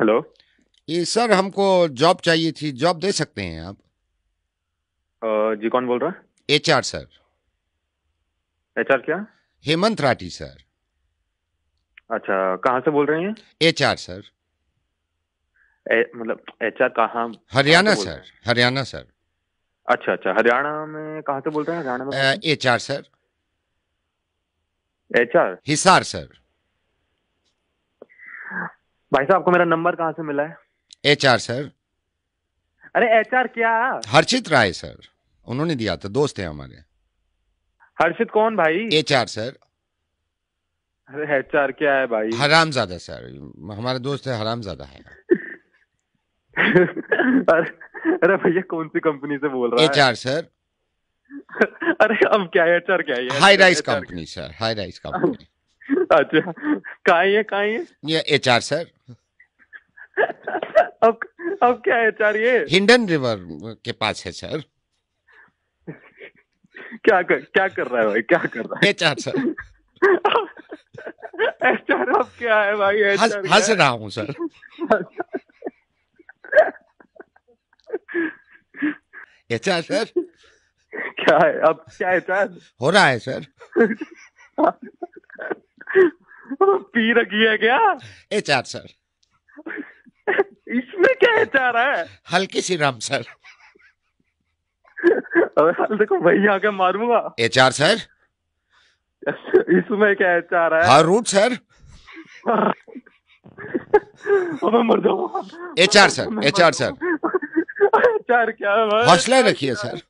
hello ये sir हमको job चाहिए थी जॉब दे सकते हैं आप जी कौन बोल रहा है H R sir H R क्या हेमंत राठी सर अच्छा कहाँ से बोल रहे हैं एच आर सर ए, मतलब एच आर कहाँ हरियाणा सर हरियाणा सर अच्छा अच्छा हरियाणा में कहाँ से बोल रहे हैं हरियाणा में H R sir H R Hisar sir भाई साहब आपको मेरा नंबर कहाँ से मिला है एच सर अरे एच क्या हर्षित राय सर उन्होंने दिया था दोस्त है हमारे हर्षित कौन भाई एच सर अरे एच क्या है भाई हराम ज्यादा सर हमारे दोस्त है हराम ज्यादा है अरे भैया कौन सी कंपनी से बोल रहा है एच सर अरे अब क्या है एच क्या है high rice company sir high rice company अच्छा कहा है कहा है ये एच आर सर अब अब क्या एच आर ये हिंडन रिवर के पास है सर क्या कर क्या कर रहा है भाई क्या कर रहा है H R sir H R अब क्या है भाई एच आर हंस रहा हूँ सर एच आर सर क्या है अब क्या एच आर हो रहा है सर पी रखी है क्या एच आर सर इसमें क्या एच आर है हल्की सी राम सर अबे देखो वही आके मारूंगा एच आर सर इसमें क्या एच आर है हाँ रूट सर मर जाऊंगा H R sir H R sir H R क्या है हौसला रखिए सर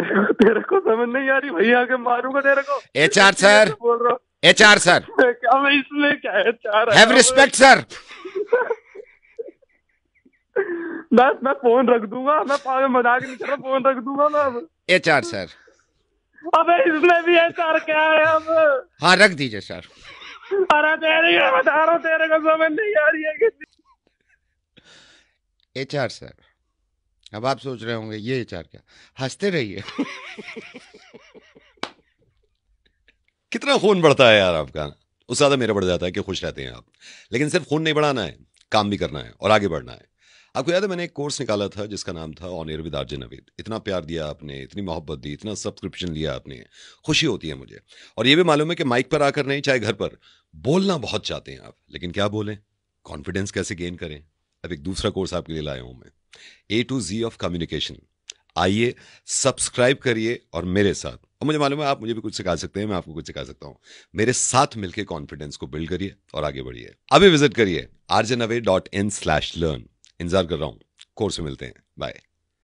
तेरे को तेरे को समझ नहीं आ रही भैया के मारूंगा तेरे को एच आर सर बोल रहा एच आर सर क्या मैं इसमें क्या H R have respect sir मैं फोन रख दूंगा मैं पागल मजाक नहीं कर रहा फोन रख दूंगा मैं एच आर सर अबे इसमें भी एच आर क्या है अब हाँ रख दीजिए सर अरे तेरे को बता रहा हूँ तेरे को समझ नहीं आ रही है एच आर सर अब आप सोच रहे होंगे ये एचआर क्या हंसते रहिए कितना खून बढ़ता है यार आपका उस ज़्यादा मेरा बढ़ जाता है कि खुश रहते हैं आप लेकिन सिर्फ खून नहीं बढ़ाना है काम भी करना है और आगे बढ़ना है आपको याद है मैंने एक कोर्स निकाला था जिसका नाम था ऑन एयर विद नवीद इतना प्यार दिया आपने इतनी मोहब्बत दी इतना सब्सक्रिप्शन लिया आपने खुशी होती है मुझे और ये भी मालूम है कि माइक पर आकर नहीं चाहे घर पर बोलना बहुत चाहते हैं आप लेकिन क्या बोलें कॉन्फिडेंस कैसे गेन करें अब एक दूसरा कोर्स आपके लिए लाया हूँ मैं A to Z of communication आइए सब्सक्राइब करिए और मेरे साथ और मुझे मालूम है आप मुझे भी कुछ सिखा सकते हैं मैं आपको कुछ सिखा सकता हूं मेरे साथ मिलकर कॉन्फिडेंस को बिल्ड करिए और आगे बढ़िए अभी विजिट करिए away dot in slash learn इंतजार कर रहा हूं कोर्स में मिलते हैं बाय